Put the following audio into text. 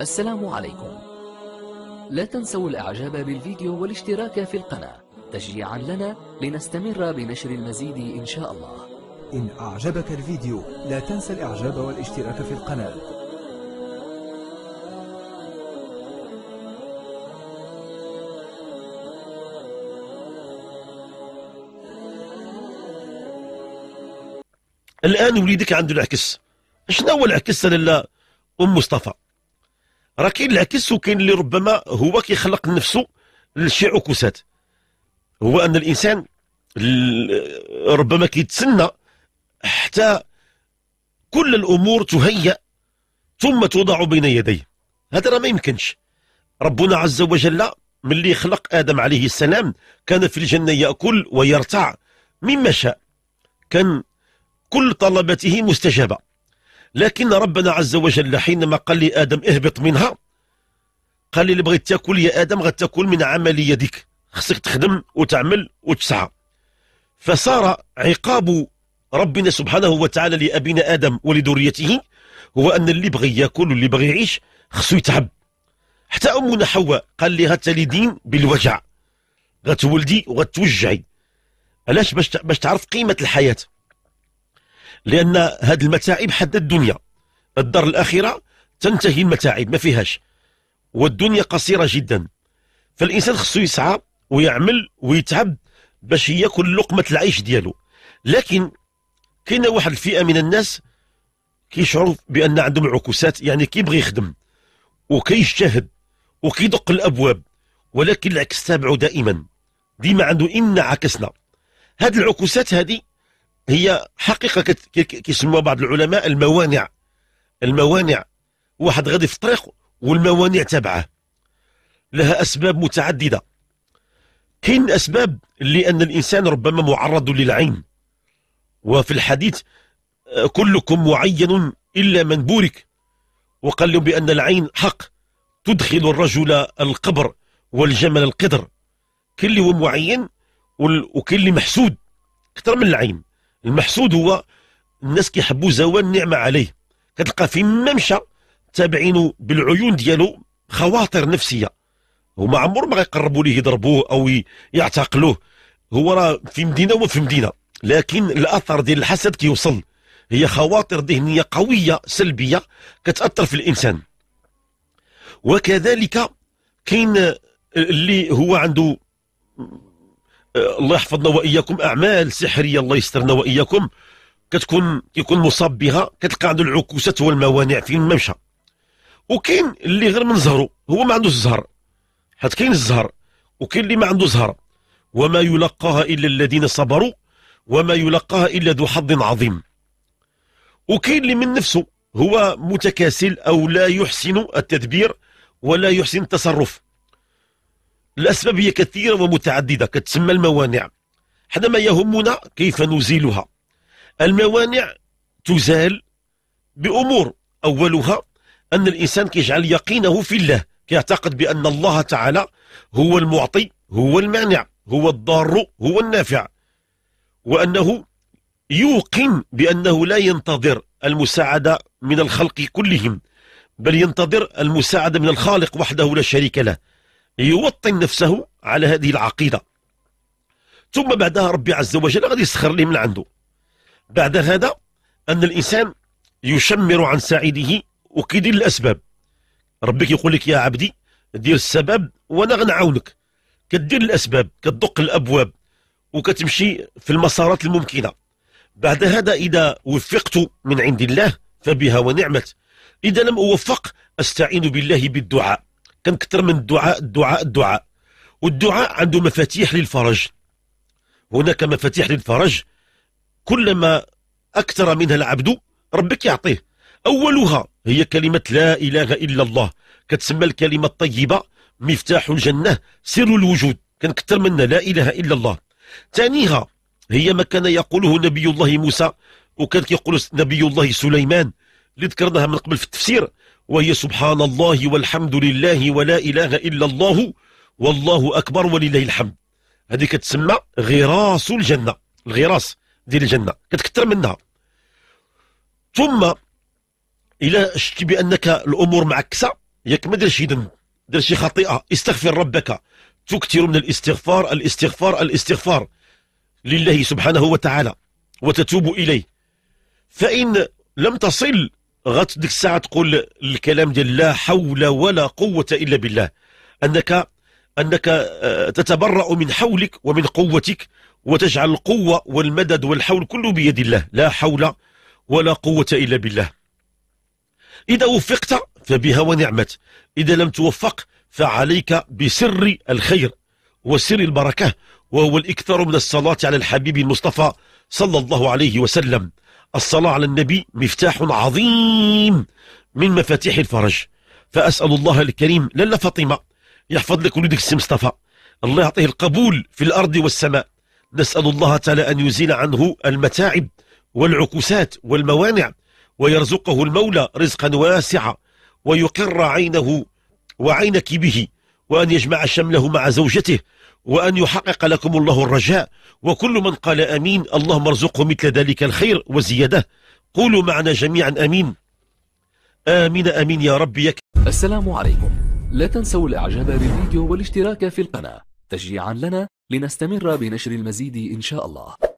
السلام عليكم لا تنسوا الاعجاب بالفيديو والاشتراك في القناة تشجيعا لنا لنستمر بنشر المزيد ان شاء الله إن أعجبك الفيديو لا تنسى الإعجاب والاشتراك في القناة الآن وليدك عنده العكس شنو هو العكس لله أم مصطفى راه كاين العكس وكاين اللي ربما هو كيخلق نفسه لشي عكوسات هو ان الانسان ربما كيتسنى حتى كل الامور تهيأ ثم توضع بين يديه هذا راه ما يمكنش ربنا عز وجل ملي خلق ادم عليه السلام كان في الجنه ياكل ويرتع مما شاء كان كل طلباته مستجابه لكن ربنا عز وجل حينما قال لي آدم اهبط منها قال لي اللي بغيت تاكل يا آدم غتاكل من عمل يدك خصك تخدم وتعمل وتسعى فصار عقاب ربنا سبحانه وتعالى لأبينا آدم ولذريته هو أن اللي بغي ياكل واللي بغي يعيش خصو يتعب حتى أمنا حواء قال لها تلدين بالوجع غتولدي وغتوجعي علاش باش باش تعرف قيمة الحياة لان هاد المتاعب حد الدنيا الدار الاخره تنتهي المتاعب ما فيهاش والدنيا قصيره جدا فالانسان خصو يسعى ويعمل ويتعب باش ياكل لقمه العيش ديالو لكن كاينه واحد الفئه من الناس كيشعروا بان عندهم عكوسات يعني كيبغي يخدم وكيجتهد وكيدق الابواب ولكن العكس تابعه دائما ديما عنده ان عكسنا هاد العكوسات هذه هي حقيقه كيسموها بعض العلماء الموانع الموانع واحد غادي في الطريق والموانع تبعه لها اسباب متعدده كاين اسباب لان الانسان ربما معرض للعين وفي الحديث آه، كلكم معين الا من بورك وقال لهم بان العين حق تدخل الرجل القبر والجمل القدر كل هو معين وكل محسود اكثر من العين المحسود هو الناس كيحبوا زوال النعمه عليه كتلقى في مشى تابعينه بالعيون ديالو خواطر نفسيه هما عمرهم ما غيقربوا ليه يضربوه او يعتقلوه هو راه في مدينه وفي في مدينه لكن الاثر ديال الحسد كيوصل هي خواطر ذهنيه قويه سلبيه كتاثر في الانسان وكذلك كاين اللي هو عنده الله يحفظنا واياكم اعمال سحريه الله يسترنا واياكم كتكون كيكون مصاب بها كتلقى عنده العكوسات والموانع فين ما مشى وكاين اللي غير من زهره هو ما عندوش الزهر حيت كاين الزهر وكاين اللي ما عنده زهر وما يلقاها الا الذين صبروا وما يلقاها الا ذو حظ عظيم وكاين اللي من نفسه هو متكاسل او لا يحسن التدبير ولا يحسن التصرف الأسباب هي كثيرة ومتعددة كتسمى الموانع حنا ما يهمنا كيف نزيلها الموانع تزال بأمور أولها أن الإنسان كيجعل يقينه في الله كيعتقد بأن الله تعالى هو المعطي هو المانع هو الضار هو النافع وأنه يوقن بأنه لا ينتظر المساعدة من الخلق كلهم بل ينتظر المساعدة من الخالق وحده لا شريك له يوطن نفسه على هذه العقيدة ثم بعدها ربي عز وجل غادي يسخر ليه من عنده بعد هذا أن الإنسان يشمر عن سعيده وكيدير الأسباب ربي كيقول لك يا عبدي دير السبب وأنا غنعاونك كدير الأسباب كدق الأبواب وكتمشي في المسارات الممكنة بعد هذا إذا وفقت من عند الله فبها ونعمت إذا لم أوفق أستعين بالله بالدعاء كان كتر من الدعاء الدعاء الدعاء والدعاء عنده مفاتيح للفرج هناك مفاتيح للفرج كلما أكثر منها العبد ربك يعطيه أولها هي كلمة لا إله إلا الله كتسمى الكلمة الطيبة مفتاح الجنة سر الوجود كان كتر منها لا إله إلا الله ثانيها هي ما كان يقوله نبي الله موسى وكان كيقول نبي الله سليمان اللي ذكرناها من قبل في التفسير وهي سبحان الله والحمد لله ولا إله إلا الله والله أكبر ولله الحمد هذه كتسمى غراس الجنة الغراس ديال الجنة كتكثر منها ثم إلى شتي بأنك الأمور معكسة ياك ما دير شي ذنب دير شي خطيئة استغفر ربك تكثر من الاستغفار الاستغفار الاستغفار لله سبحانه وتعالى وتتوب إليه فإن لم تصل غات ديك الساعه تقول الكلام ديال لا حول ولا قوه الا بالله انك انك آه، تتبرأ من حولك ومن قوتك وتجعل القوه والمدد والحول كله بيد الله لا حول ولا قوه الا بالله اذا وفقت فبها ونعمت اذا لم توفق فعليك بسر الخير وسر البركه وهو الاكثر من الصلاه على الحبيب المصطفى صلى الله عليه وسلم الصلاة على النبي مفتاح عظيم من مفاتيح الفرج فأسأل الله الكريم للا فاطمة يحفظ لك ولدك السي مصطفى الله يعطيه القبول في الأرض والسماء نسأل الله تعالى أن يزيل عنه المتاعب والعكوسات والموانع ويرزقه المولى رزقا واسعا ويقر عينه وعينك به وأن يجمع شمله مع زوجته وأن يحقق لكم الله الرجاء وكل من قال أمين اللهم ارزقه مثل ذلك الخير وزيادة قولوا معنا جميعا أمين آمين آمين يا ربي يك السلام عليكم لا تنسوا الإعجاب بالفيديو والاشتراك في القناة تشجيعا لنا لنستمر بنشر المزيد إن شاء الله